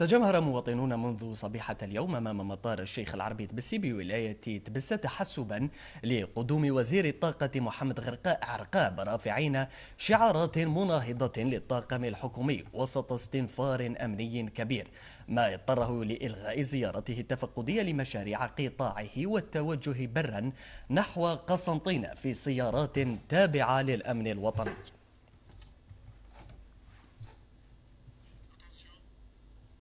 تجمهر مواطنون منذ صبيحة اليوم أمام مطار الشيخ العربي تبسي بولاية تبسة تحسبا لقدوم وزير الطاقة محمد غرقاء عرقاب رافعين شعارات مناهضة للطاقم الحكومي وسط استنفار أمني كبير ما اضطره لإلغاء زيارته التفقدية لمشاريع قطاعه والتوجه برا نحو قسنطينة في سيارات تابعة للأمن الوطني